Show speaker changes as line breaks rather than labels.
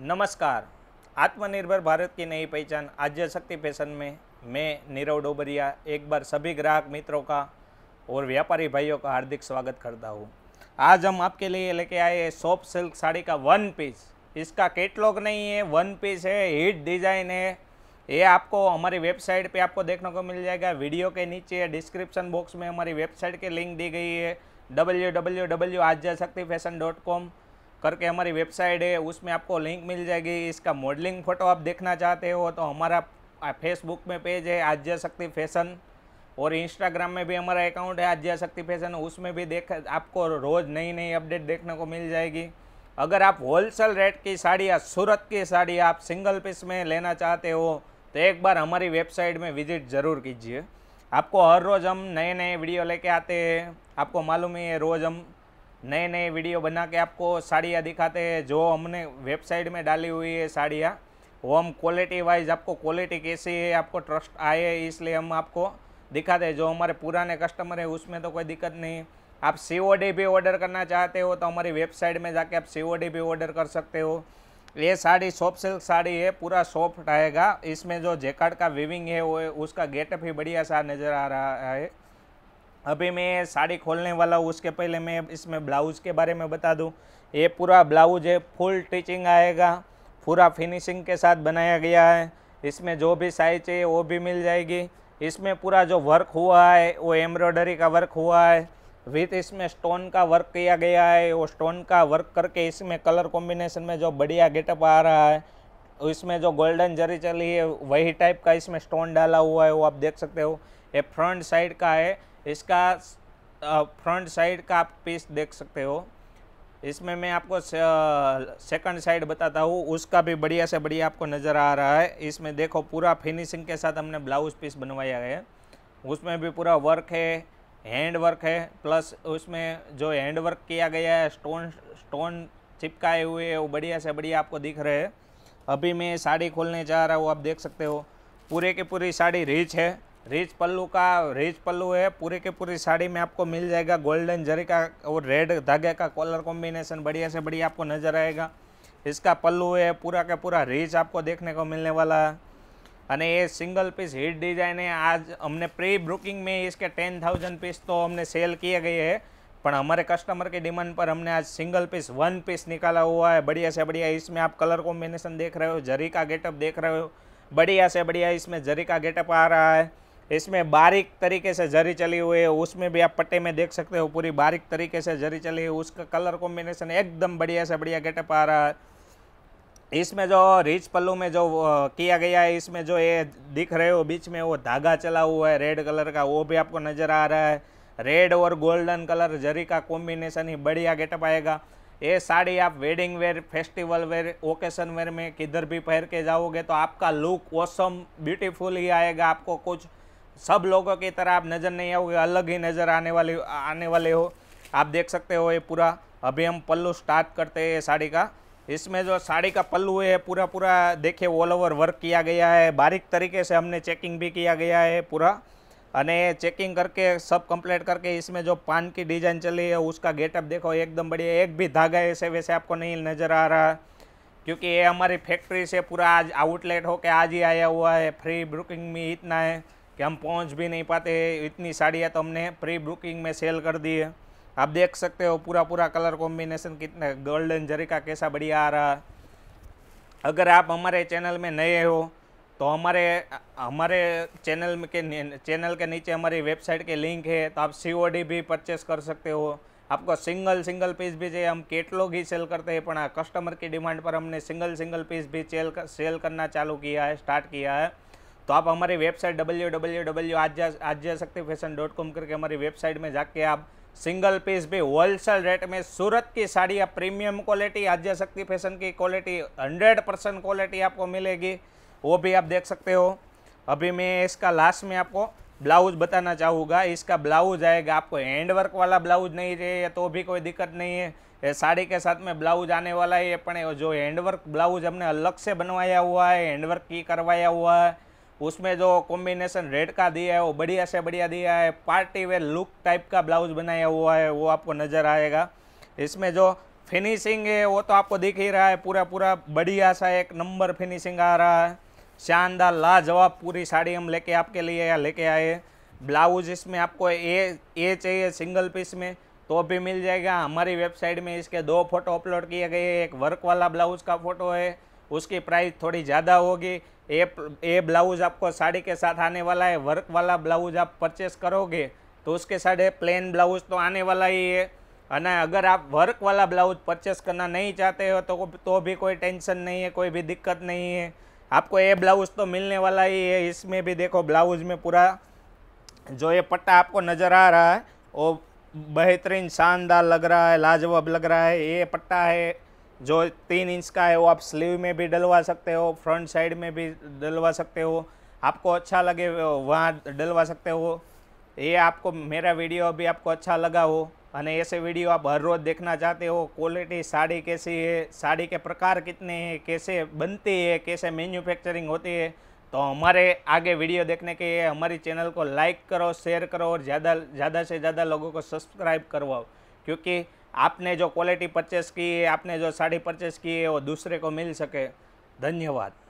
नमस्कार आत्मनिर्भर भारत की नई पहचान आज शक्ति फैशन में मैं नीरव डोबरिया एक बार सभी ग्राहक मित्रों का और व्यापारी भाइयों का हार्दिक स्वागत करता हूँ आज हम आपके लिए लेके आए हैं सॉप सिल्क साड़ी का वन पीस इसका कैटलॉग नहीं है वन पीस है हिट डिज़ाइन है ये आपको हमारी वेबसाइट पे आपको देखने को मिल जाएगा वीडियो के नीचे डिस्क्रिप्शन बॉक्स में हमारी वेबसाइट के लिंक दी गई है डब्ल्यू डब्ल्यू डब्ल्यू आज जा सकती फैशन डॉट कॉम करके हमारी वेबसाइट है उसमें आपको लिंक मिल जाएगी इसका मॉडलिंग फ़ोटो आप देखना चाहते हो तो हमारा फेसबुक में पेज है आज्य शक्ति फैशन और इंस्टाग्राम में भी हमारा अकाउंट है आज्य शक्ति फैशन उसमें भी देख आपको रोज़ नई नई अपडेट देखने को मिल जाएगी अगर आप होलसेल रेट की साड़ी या सूरत की साड़ी आप सिंगल पीस में लेना चाहते हो तो एक बार हमारी वेबसाइट में विजिट ज़रूर कीजिए आपको हर रोज़ हम नए नए वीडियो लेके आते हैं आपको मालूम ही है रोज़ हम नए नए वीडियो बना के आपको साड़ियाँ दिखाते हैं जो हमने वेबसाइट में डाली हुई है साड़ियाँ वो हम क्वालिटी वाइज आपको क्वालिटी कैसी है आपको ट्रस्ट आए इसलिए हम आपको दिखाते हैं जो हमारे पुराने कस्टमर है उसमें तो कोई दिक्कत नहीं है आप सी भी ऑर्डर करना चाहते हो तो हमारी वेबसाइट में जाके आप सी भी ऑर्डर कर सकते हो ये साड़ी सॉफ्ट सिल्क साड़ी है पूरा सॉफ्ट आएगा इसमें जो जैकार्ड का विविंग है वो उसका गेटअप ही बढ़िया सा नज़र आ रहा है अभी मैं साड़ी खोलने वाला हूँ उसके पहले मैं इसमें ब्लाउज़ के बारे में बता दूँ ये पूरा ब्लाउज है फुल टीचिंग आएगा पूरा फिनिशिंग के साथ बनाया गया है इसमें जो भी साइज चाहिए वो भी मिल जाएगी इसमें पूरा जो वर्क हुआ है वो एम्ब्रॉयडरी का वर्क हुआ है विथ इसमें स्टोन का वर्क किया गया है वो स्टोन का वर्क करके इसमें कलर कॉम्बिनेशन में जो बढ़िया गेटअप आ रहा है इसमें जो गोल्डन जरी चली है वही टाइप का इसमें स्टोन डाला हुआ है वो आप देख सकते हो ये फ्रंट साइड का है इसका फ्रंट साइड का आप पीस देख सकते हो इसमें मैं आपको सेकंड साइड बताता हूँ उसका भी बढ़िया से बढ़िया आपको नज़र आ रहा है इसमें देखो पूरा फिनिशिंग के साथ हमने ब्लाउज पीस बनवाया है उसमें भी पूरा वर्क है हैंड वर्क है प्लस उसमें जो हैंड वर्क किया गया है स्टोन स्टोन चिपकाए हुए है वो बढ़िया से बढ़िया आपको दिख रहे हैं अभी मैं साड़ी खोलने जा रहा हूँ आप देख सकते हो पूरे की पूरी साड़ी रिच है रेज पल्लू का रेज पल्लू है पूरे के पूरी साड़ी में आपको मिल जाएगा गोल्डन जरी का और रेड धागे का कॉलर कॉम्बिनेशन बढ़िया से बढ़िया आपको नज़र आएगा इसका पल्लू है पूरा का पूरा रेज आपको देखने को मिलने वाला है अने ये सिंगल पीस हिट डिजाइन है आज हमने प्री ब्रुकिंग में इसके टेन थाउजेंड पीस तो हमने सेल किए गए हैं पर हमारे कस्टमर के डिमांड पर हमने आज सिंगल पीस वन पीस निकाला हुआ है बढ़िया से बढ़िया इसमें आप कलर कॉम्बिनेशन देख रहे हो जरी का गेटअप देख रहे हो बढ़िया से बढ़िया इसमें जरी का गेटअप आ रहा है इसमें बारीक तरीके से जरी चली हुई है उसमें भी आप पट्टे में देख सकते हो पूरी बारीक तरीके से जरी चली है उसका कलर कॉम्बिनेशन एकदम बढ़िया से बढ़िया गेटअप आ रहा है इसमें जो रिच पल्लू में जो किया गया है इसमें जो ये दिख रहे हो बीच में वो धागा चला हुआ है रेड कलर का वो भी आपको नज़र आ रहा है रेड और गोल्डन कलर जरी का कॉम्बिनेशन ही बढ़िया गेटअप आएगा ये साड़ी आप wedding wear festival wear occasion wear में किधर भी पहन के जाओगे तो आपका लुक ओसम ब्यूटीफुल ही आएगा आपको कुछ सब लोगों की तरह आप नज़र नहीं आओगे अलग ही नज़र आने वाले आने वाले हो आप देख सकते हो ये पूरा अभी हम पल्लू स्टार्ट करते हैं साड़ी का इसमें जो साड़ी का पल्लू है पूरा पूरा देखिए ऑल ओवर वर्क किया गया है बारीक तरीके से हमने चेकिंग भी किया गया है पूरा अने चेकिंग करके सब कंप्लीट करके इसमें जो पान की डिजाइन चली है उसका गेटअप देखो एकदम बढ़िया एक भी धागा ऐसे वैसे आपको नहीं नज़र आ रहा क्योंकि ये हमारी फैक्ट्री से पूरा आज आउटलेट होके आज ही आया हुआ है फ्री ब्रुकिंग में इतना है કેમ પહોંચ ભી નહી પાતે ઇતની સાડીયા તો અમને પ્રી બુકિંગ મે સેલ કરી દીએ આપ દેખ સકતે હો પૂરા પૂરા કલર કોમ્બિનેશન કિતને ગોલ્ડન જરી કા કેસા બઢિયા આ રહા અગર આપ અમારે ચેનલ મે નયે આયો તો અમારે અમારે ચેનલ કે ચેનલ કે નીચે અમારી વેબસાઈટ કે લિંક હે તો આપ सीओडी ભી પરચેસ કર સકતે હો આપકો સિંગલ સિંગલ પીસ ભી જોઈએ હમ કેટલોગી સેલ કરતા હે પણ આ કસ્ટમર કે ડિમાન્ડ પર અમને સિંગલ સિંગલ પીસ ભી sale sale karna chalu kiya hai start kiya hai तो आप हमारी वेबसाइट डब्ल्यू डब्ल्यू डब्ल्यू आज आज शक्ति फैशन डॉट कॉम करके हमारी वेबसाइट में जाके आप सिंगल पीस भी होलसेल रेट में सूरत की साड़ी या प्रीमियम क्वालिटी आज शक्ति फैशन की क्वालिटी हंड्रेड परसेंट क्वालिटी आपको मिलेगी वो भी आप देख सकते हो अभी मैं इसका लास्ट में आपको ब्लाउज बताना चाहूँगा इसका ब्लाउज आएगा आपको हैंड वर्क वाला ब्लाउज नहीं चाहिए तो भी कोई दिक्कत नहीं है ये साड़ी के साथ में ब्लाउज आने वाला है ये पर जो हैंडवर्क ब्लाउज हमने अलग से बनवाया हुआ है हैंडवर्क की करवाया हुआ है उसमें जो कॉम्बिनेशन रेड का दिया है वो बढ़िया से बढ़िया दिया है पार्टी वेयर लुक टाइप का ब्लाउज बनाया हुआ है वो आपको नज़र आएगा इसमें जो फिनिशिंग है वो तो आपको दिख ही रहा है पूरा पूरा बढ़िया सा एक नंबर फिनिशिंग आ रहा है शानदार लाजवाब पूरी साड़ी हम लेके आपके लिए या लेके आए ब्लाउज इसमें आपको ए ए चाहिए सिंगल पीस में तो भी मिल जाएगा हमारी वेबसाइट में इसके दो फोटो अपलोड किए गए एक वर्क वाला ब्लाउज का फोटो है उसकी प्राइस थोड़ी ज़्यादा होगी ये ये ब्लाउज़ आपको साड़ी के साथ आने वाला है वर्क वाला ब्लाउज़ आप परचेस करोगे तो उसके साथ प्लेन ब्लाउज़ तो आने वाला ही है અને अगर आप वर्क वाला ब्लाउज परचेस करना नहीं चाहते हो तो तो भी कोई टेंशन नहीं है कोई भी दिक्कत नहीं है आपको ये ब्लाउज़ तो मिलने वाला ही है इसमें भी देखो ब्लाउज़ में पूरा जो ये पट्टा आपको नज़र आ रहा है वो बेहतरीन शानदार लग रहा है लाजवाब लग रहा है ये पट्टा है जो तीन इंच का है वो आप स्लीव में भी डलवा सकते हो फ्रंट साइड में भी डलवा सकते हो आपको अच्छा लगे वहाँ डलवा सकते हो ये आपको मेरा वीडियो अभी आपको अच्छा लगा हो अने ऐसे वीडियो आप हर रोज देखना चाहते हो क्वालिटी साड़ी कैसी है साड़ी के प्रकार कितने हैं कैसे बनती है कैसे मैन्युफैक्चरिंग होती है तो हमारे आगे वीडियो देखने के लिए हमारी चैनल को लाइक करो शेयर करो और ज़्यादा ज़्यादा से ज़्यादा लोगों को सब्सक्राइब करवाओ क्योंकि आपने जो क्वालिटी परचेस की है आपने जो साड़ी परचेस की है वो दूसरे को मिल सके धन्यवाद